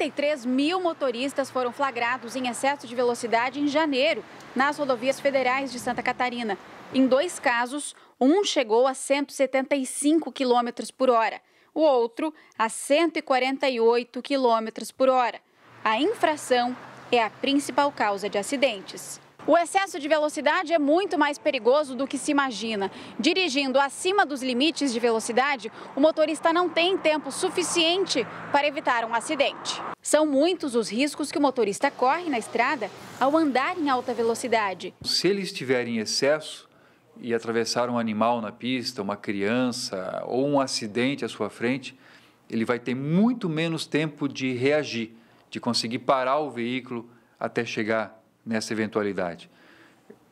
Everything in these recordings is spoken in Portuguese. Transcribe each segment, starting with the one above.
33 mil motoristas foram flagrados em excesso de velocidade em janeiro nas rodovias federais de Santa Catarina. Em dois casos, um chegou a 175 km por hora, o outro a 148 km por hora. A infração é a principal causa de acidentes. O excesso de velocidade é muito mais perigoso do que se imagina. Dirigindo acima dos limites de velocidade, o motorista não tem tempo suficiente para evitar um acidente. São muitos os riscos que o motorista corre na estrada ao andar em alta velocidade. Se ele estiver em excesso e atravessar um animal na pista, uma criança ou um acidente à sua frente, ele vai ter muito menos tempo de reagir, de conseguir parar o veículo até chegar nessa eventualidade.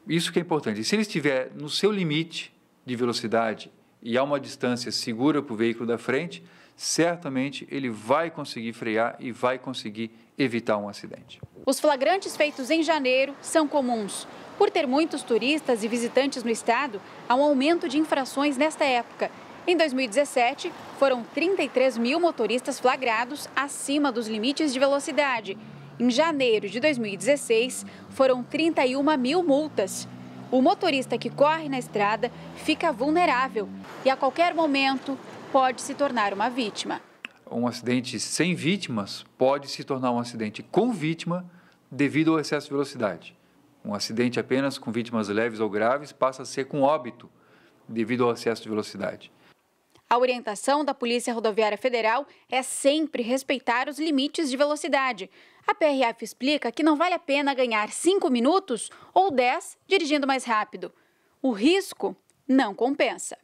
Isso que é importante. E se ele estiver no seu limite de velocidade e há uma distância segura para o veículo da frente, certamente ele vai conseguir frear e vai conseguir evitar um acidente. Os flagrantes feitos em janeiro são comuns. Por ter muitos turistas e visitantes no estado, há um aumento de infrações nesta época. Em 2017, foram 33 mil motoristas flagrados acima dos limites de velocidade em janeiro de 2016, foram 31 mil multas. O motorista que corre na estrada fica vulnerável e a qualquer momento pode se tornar uma vítima. Um acidente sem vítimas pode se tornar um acidente com vítima devido ao excesso de velocidade. Um acidente apenas com vítimas leves ou graves passa a ser com óbito devido ao excesso de velocidade. A orientação da Polícia Rodoviária Federal é sempre respeitar os limites de velocidade, a PRF explica que não vale a pena ganhar 5 minutos ou 10 dirigindo mais rápido. O risco não compensa.